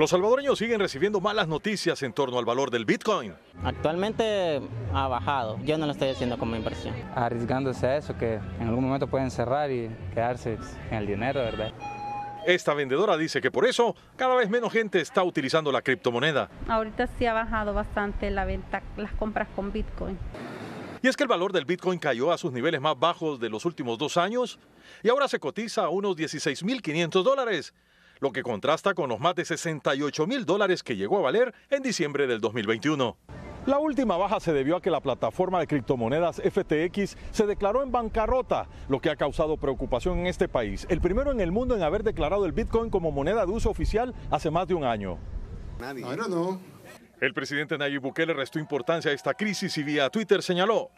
Los salvadoreños siguen recibiendo malas noticias en torno al valor del Bitcoin. Actualmente ha bajado. Yo no lo estoy haciendo como inversión. Arriesgándose a eso, que en algún momento pueden cerrar y quedarse en el dinero, ¿verdad? Esta vendedora dice que por eso cada vez menos gente está utilizando la criptomoneda. Ahorita sí ha bajado bastante la venta, las compras con Bitcoin. Y es que el valor del Bitcoin cayó a sus niveles más bajos de los últimos dos años y ahora se cotiza a unos 16.500 dólares, lo que contrasta con los más de 68 mil dólares que llegó a valer en diciembre del 2021. La última baja se debió a que la plataforma de criptomonedas FTX se declaró en bancarrota, lo que ha causado preocupación en este país, el primero en el mundo en haber declarado el Bitcoin como moneda de uso oficial hace más de un año. El presidente Nayib Bukele restó importancia a esta crisis y vía Twitter señaló,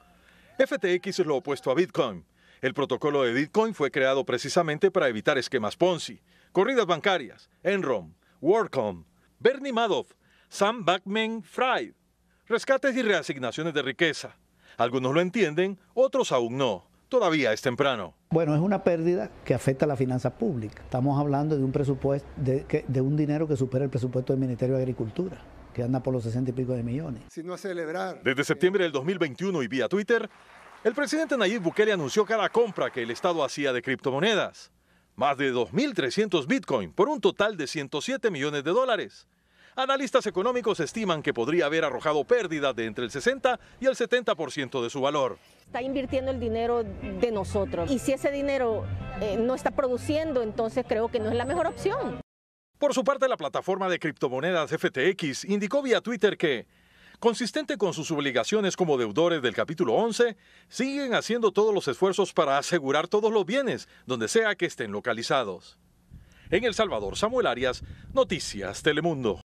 FTX es lo opuesto a Bitcoin, el protocolo de Bitcoin fue creado precisamente para evitar esquemas Ponzi, corridas bancarias, Enron, WorldCom, Bernie Madoff, Sam Backman Fried, rescates y reasignaciones de riqueza. Algunos lo entienden, otros aún no. Todavía es temprano. Bueno, es una pérdida que afecta a la finanza pública. Estamos hablando de un presupuesto, de, un dinero que supera el presupuesto del Ministerio de Agricultura que anda por los 60 y pico de millones. celebrar. Desde septiembre del 2021 y vía Twitter, el presidente Nayib Bukele anunció cada compra que el Estado hacía de criptomonedas. Más de 2.300 Bitcoin por un total de 107 millones de dólares. Analistas económicos estiman que podría haber arrojado pérdidas de entre el 60 y el 70% de su valor. Está invirtiendo el dinero de nosotros y si ese dinero eh, no está produciendo, entonces creo que no es la mejor opción. Por su parte, la plataforma de criptomonedas FTX indicó vía Twitter que consistente con sus obligaciones como deudores del capítulo 11, siguen haciendo todos los esfuerzos para asegurar todos los bienes, donde sea que estén localizados. En El Salvador, Samuel Arias, Noticias Telemundo.